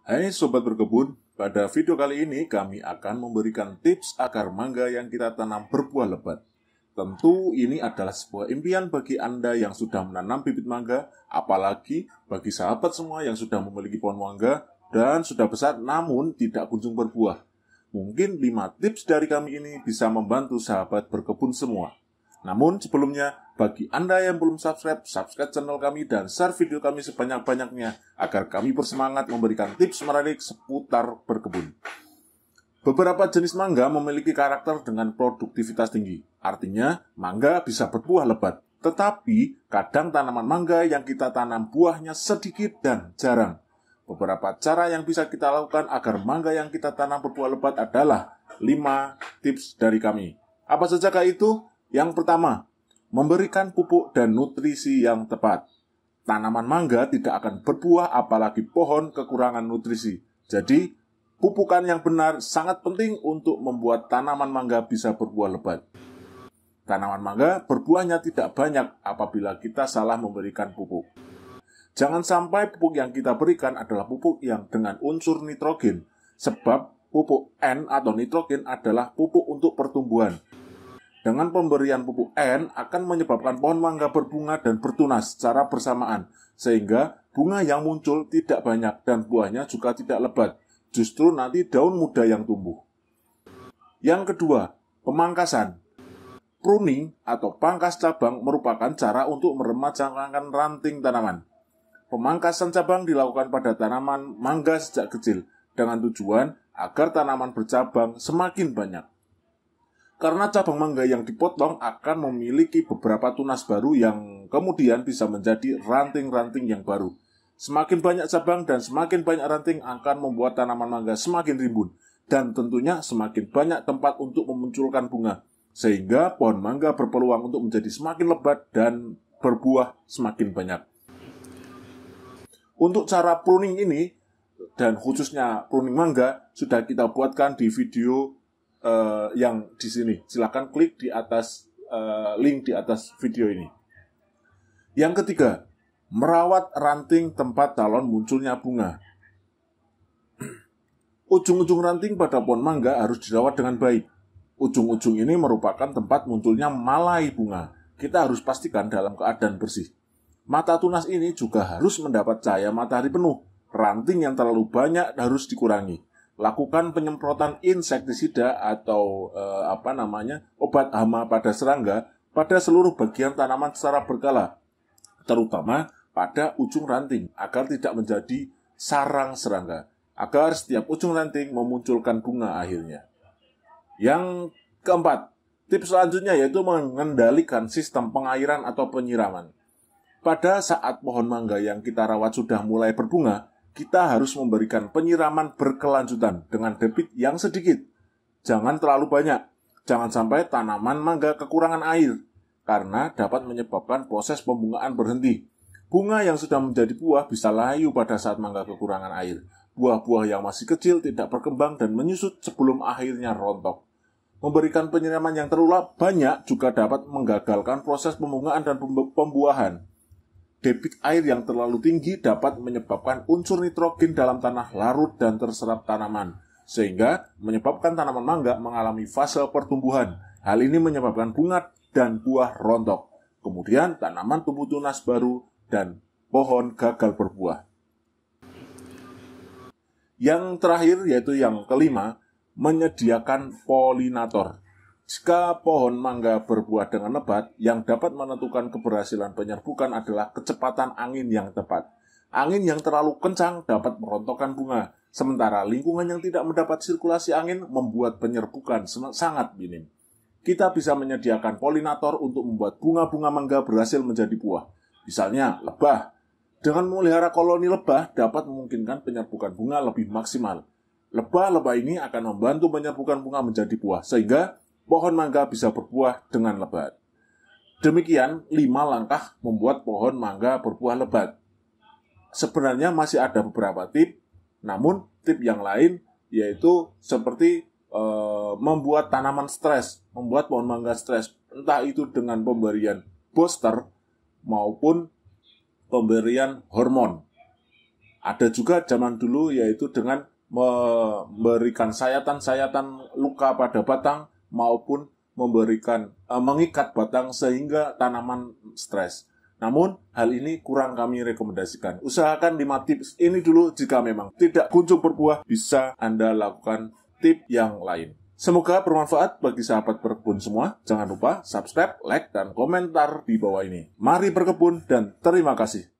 Hai Sobat Berkebun, pada video kali ini kami akan memberikan tips agar mangga yang kita tanam berbuah lebat. Tentu ini adalah sebuah impian bagi Anda yang sudah menanam bibit mangga, apalagi bagi sahabat semua yang sudah memiliki pohon mangga dan sudah besar namun tidak kunjung berbuah. Mungkin 5 tips dari kami ini bisa membantu sahabat berkebun semua. Namun sebelumnya, bagi Anda yang belum subscribe, subscribe channel kami dan share video kami sebanyak-banyaknya agar kami bersemangat memberikan tips menarik seputar berkebun. Beberapa jenis mangga memiliki karakter dengan produktivitas tinggi. Artinya, mangga bisa berbuah lebat. Tetapi, kadang tanaman mangga yang kita tanam buahnya sedikit dan jarang. Beberapa cara yang bisa kita lakukan agar mangga yang kita tanam berbuah lebat adalah 5 tips dari kami. Apa saja itu? Yang pertama, memberikan pupuk dan nutrisi yang tepat. Tanaman mangga tidak akan berbuah apalagi pohon kekurangan nutrisi. Jadi, pupukan yang benar sangat penting untuk membuat tanaman mangga bisa berbuah lebat. Tanaman mangga berbuahnya tidak banyak apabila kita salah memberikan pupuk. Jangan sampai pupuk yang kita berikan adalah pupuk yang dengan unsur nitrogen, sebab pupuk N atau nitrogen adalah pupuk untuk pertumbuhan. Dengan pemberian pupuk N akan menyebabkan pohon mangga berbunga dan bertunas secara bersamaan, sehingga bunga yang muncul tidak banyak dan buahnya juga tidak lebat. Justru nanti daun muda yang tumbuh. Yang kedua, pemangkasan. Pruning atau pangkas cabang merupakan cara untuk meremajangkan ranting tanaman. Pemangkasan cabang dilakukan pada tanaman mangga sejak kecil dengan tujuan agar tanaman bercabang semakin banyak karena cabang mangga yang dipotong akan memiliki beberapa tunas baru yang kemudian bisa menjadi ranting-ranting yang baru. Semakin banyak cabang dan semakin banyak ranting akan membuat tanaman mangga semakin rimbun dan tentunya semakin banyak tempat untuk memunculkan bunga sehingga pohon mangga berpeluang untuk menjadi semakin lebat dan berbuah semakin banyak. Untuk cara pruning ini dan khususnya pruning mangga sudah kita buatkan di video uh, yang di sini. Silahkan klik di atas uh, link di atas video ini. Yang ketiga, merawat ranting tempat calon munculnya bunga. Ujung-ujung ranting pada pohon mangga harus dirawat dengan baik. Ujung-ujung ini merupakan tempat munculnya malai bunga. Kita harus pastikan dalam keadaan bersih. Mata tunas ini juga harus mendapat cahaya matahari penuh. Ranting yang terlalu banyak harus dikurangi lakukan penyemprotan insektisida atau e, apa namanya obat hama pada serangga pada seluruh bagian tanaman secara berkala, terutama pada ujung ranting agar tidak menjadi sarang serangga, agar setiap ujung ranting memunculkan bunga akhirnya. Yang keempat, tips selanjutnya yaitu mengendalikan sistem pengairan atau penyiraman. Pada saat pohon mangga yang kita rawat sudah mulai berbunga, kita harus memberikan penyiraman berkelanjutan dengan debit yang sedikit. Jangan terlalu banyak. Jangan sampai tanaman mangga kekurangan air karena dapat menyebabkan proses pembungaan berhenti. Bunga yang sudah menjadi buah bisa layu pada saat mangga kekurangan air. Buah-buah yang masih kecil tidak berkembang dan menyusut sebelum akhirnya rontok. Memberikan penyiraman yang terlalu banyak juga dapat menggagalkan proses pembungaan dan pembuahan debit air yang terlalu tinggi dapat menyebabkan unsur nitrogen dalam tanah larut dan terserap tanaman, sehingga menyebabkan tanaman mangga mengalami fase pertumbuhan. Hal ini menyebabkan bunga dan buah rontok. Kemudian tanaman tumbuh tunas baru dan pohon gagal berbuah. Yang terakhir yaitu yang kelima, menyediakan polinator. Jika pohon mangga berbuah dengan lebat, yang dapat menentukan keberhasilan penyerbukan adalah kecepatan angin yang tepat. Angin yang terlalu kencang dapat merontokkan bunga, sementara lingkungan yang tidak mendapat sirkulasi angin membuat penyerbukan sangat minim. Kita bisa menyediakan polinator untuk membuat bunga-bunga mangga berhasil menjadi buah, misalnya lebah. Dengan memelihara koloni lebah dapat memungkinkan penyerbukan bunga lebih maksimal. Lebah-lebah ini akan membantu penyerbukan bunga menjadi buah, sehingga pohon mangga bisa berbuah dengan lebat. Demikian lima langkah membuat pohon mangga berbuah lebat. Sebenarnya masih ada beberapa tip, namun tip yang lain yaitu seperti e, membuat tanaman stres, membuat pohon mangga stres, entah itu dengan pemberian booster maupun pemberian hormon. Ada juga zaman dulu yaitu dengan memberikan sayatan-sayatan luka pada batang maupun memberikan uh, mengikat batang sehingga tanaman stres. Namun, hal ini kurang kami rekomendasikan. Usahakan 5 tips ini dulu jika memang tidak kunjung berbuah, bisa Anda lakukan tip yang lain. Semoga bermanfaat bagi sahabat berkebun semua. Jangan lupa subscribe, like, dan komentar di bawah ini. Mari berkebun dan terima kasih.